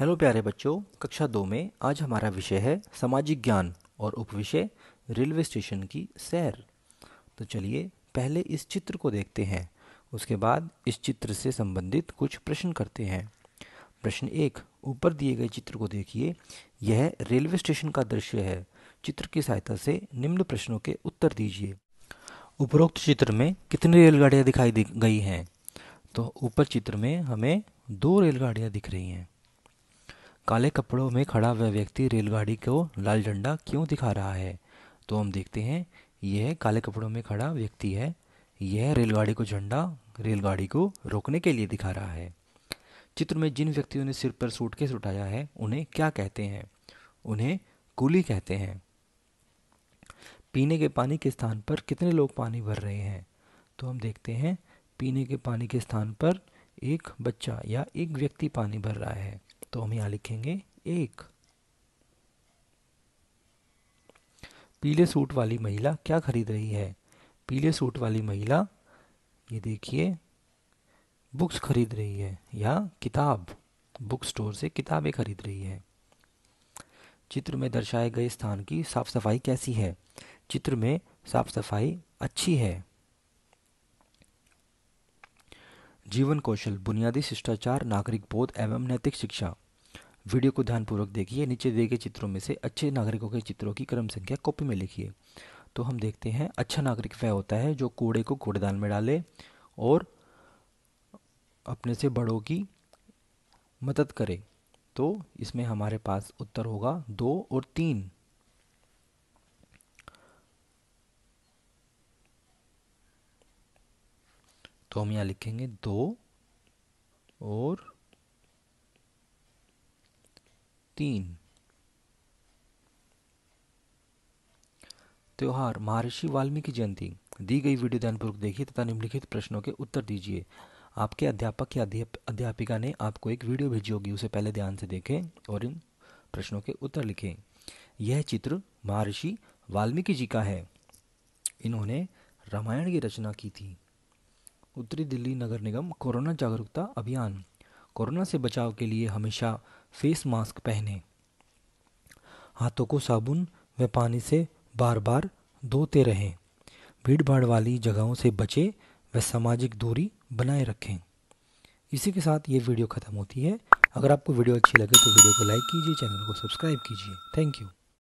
hello प्यारे बच्चों कक्षा दो में आज हमारा विषय है सामाजिक ज्ञान और उपविषय रेलवे स्टेशन की सैर तो चलिए पहले इस चित्र को देखते हैं उसके बाद इस चित्र से संबंधित कुछ प्रश्न करते हैं प्रश्न एक ऊपर दिए गए चित्र को देखिए यह रेलवे स्टेशन का दृश्य है चित्र की सहायता से निम्न प्रश्नों के उत्तर दीजिए उपरोक्त चित्र में कितनी रेलगाड़ियाँ दिखाई दी गई हैं तो ऊपर चित्र में हमें दो रेलगाड़ियाँ दिख रही हैं काले कपड़ों में खड़ा वह व्यक्ति रेलगाड़ी को लाल झंडा क्यों दिखा रहा है तो हम देखते हैं यह काले कपड़ों में खड़ा व्यक्ति है यह रेलगाड़ी को झंडा रेलगाड़ी को रोकने के लिए दिखा रहा है चित्र में जिन व्यक्तियों ने सिर पर सूटकेस उठाया है उन्हें क्या कहते हैं उन्हें कूली कहते हैं पीने के पानी के स्थान पर कितने लोग पानी भर रहे हैं तो हम देखते हैं पीने के पानी के स्थान पर एक बच्चा या एक व्यक्ति पानी भर रहा है तो हम यहाँ लिखेंगे एक पीले सूट वाली महिला क्या खरीद रही है पीले सूट वाली महिला ये देखिए बुक्स खरीद रही है या किताब बुक स्टोर से किताबें खरीद रही है चित्र में दर्शाए गए स्थान की साफ सफाई कैसी है चित्र में साफ सफाई अच्छी है जीवन कौशल बुनियादी शिष्टाचार नागरिक बोध एवं नैतिक शिक्षा वीडियो को ध्यानपूर्वक देखिए नीचे दिए गए चित्रों में से अच्छे नागरिकों के चित्रों की क्रम संख्या कॉपी में लिखिए तो हम देखते हैं अच्छा नागरिक वह होता है जो कूड़े को कूड़ेदान में डाले और अपने से बड़ों की मदद करे तो इसमें हमारे पास उत्तर होगा दो और तीन तो हम यहाँ लिखेंगे दो और तीन त्यौहार महर्षि वाल्मीकि जयंती दी गई वीडियो ध्यानपूर्वक देखिए तथा निम्नलिखित प्रश्नों के उत्तर दीजिए आपके अध्यापक या अध्यापिका ने आपको एक वीडियो भेजी होगी उसे पहले ध्यान से देखें और इन प्रश्नों के उत्तर लिखें यह चित्र महर्षि वाल्मीकि जी का है इन्होंने रामायण की रचना की थी उत्तरी दिल्ली नगर निगम कोरोना जागरूकता अभियान कोरोना से बचाव के लिए हमेशा फेस मास्क पहने हाथों को साबुन व पानी से बार बार धोते रहें भीड़ भाड़ वाली जगहों से बचें व सामाजिक दूरी बनाए रखें इसी के साथ ये वीडियो ख़त्म होती है अगर आपको वीडियो अच्छी लगे तो वीडियो को लाइक कीजिए चैनल को सब्सक्राइब कीजिए थैंक यू